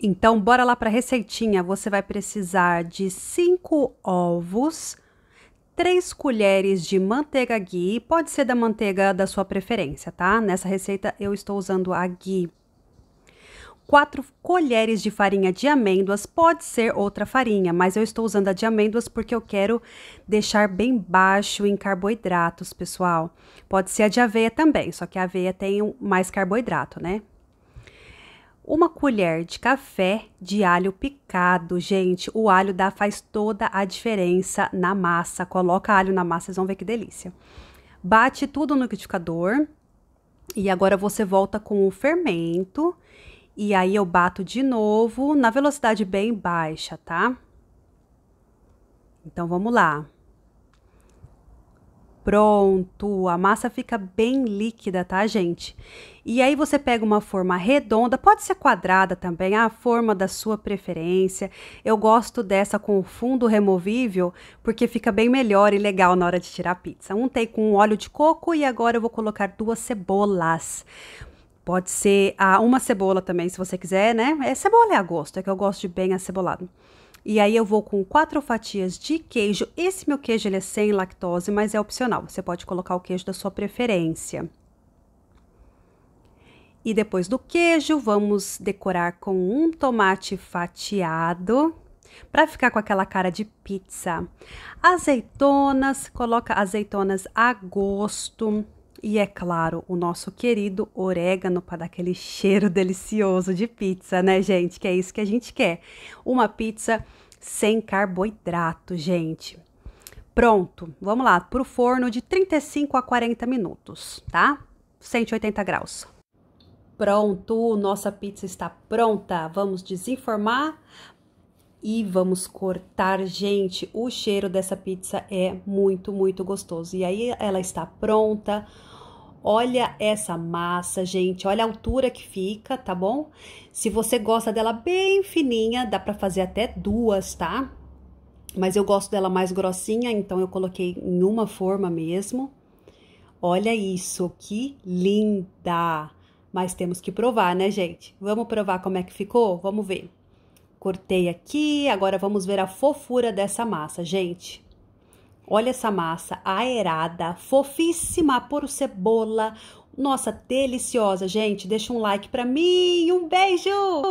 Então, bora lá para a receitinha. Você vai precisar de 5 ovos, 3 colheres de manteiga ghee, pode ser da manteiga da sua preferência, tá? Nessa receita eu estou usando a ghee. 4 colheres de farinha de amêndoas, pode ser outra farinha, mas eu estou usando a de amêndoas porque eu quero deixar bem baixo em carboidratos, pessoal. Pode ser a de aveia também, só que a aveia tem mais carboidrato, né? uma colher de café de alho picado. Gente, o alho dá, faz toda a diferença na massa. Coloca alho na massa, vocês vão ver que delícia. Bate tudo no liquidificador. E agora você volta com o fermento. E aí eu bato de novo na velocidade bem baixa, tá? Então vamos lá pronto. A massa fica bem líquida, tá, gente? E aí você pega uma forma redonda, pode ser quadrada também, a forma da sua preferência. Eu gosto dessa com fundo removível, porque fica bem melhor e legal na hora de tirar a pizza. Untei com óleo de coco e agora eu vou colocar duas cebolas. Pode ser a, ah, uma cebola também, se você quiser, né? É cebola é a gosto, é que eu gosto de bem acebolado. E aí eu vou com quatro fatias de queijo. Esse meu queijo ele é sem lactose, mas é opcional. Você pode colocar o queijo da sua preferência. E depois do queijo, vamos decorar com um tomate fatiado, para ficar com aquela cara de pizza. Azeitonas, coloca azeitonas a gosto. E é claro, o nosso querido orégano para dar aquele cheiro delicioso de pizza, né, gente? Que é isso que a gente quer. Uma pizza sem carboidrato, gente. Pronto, vamos lá, para o forno de 35 a 40 minutos, tá? 180 graus. Pronto, nossa pizza está pronta. Vamos desenformar, e vamos cortar. Gente, o cheiro dessa pizza é muito, muito gostoso. E aí ela está pronta. Olha essa massa, gente. Olha a altura que fica, tá bom? Se você gosta dela bem fininha, dá para fazer até duas, tá? Mas eu gosto dela mais grossinha, então eu coloquei em uma forma mesmo. Olha isso, que linda! Mas temos que provar, né, gente? Vamos provar como é que ficou? Vamos ver. Cortei aqui, agora vamos ver a fofura dessa massa, gente. Olha essa massa aerada, fofíssima por cebola. Nossa, deliciosa, gente. Deixa um like para mim, um beijo.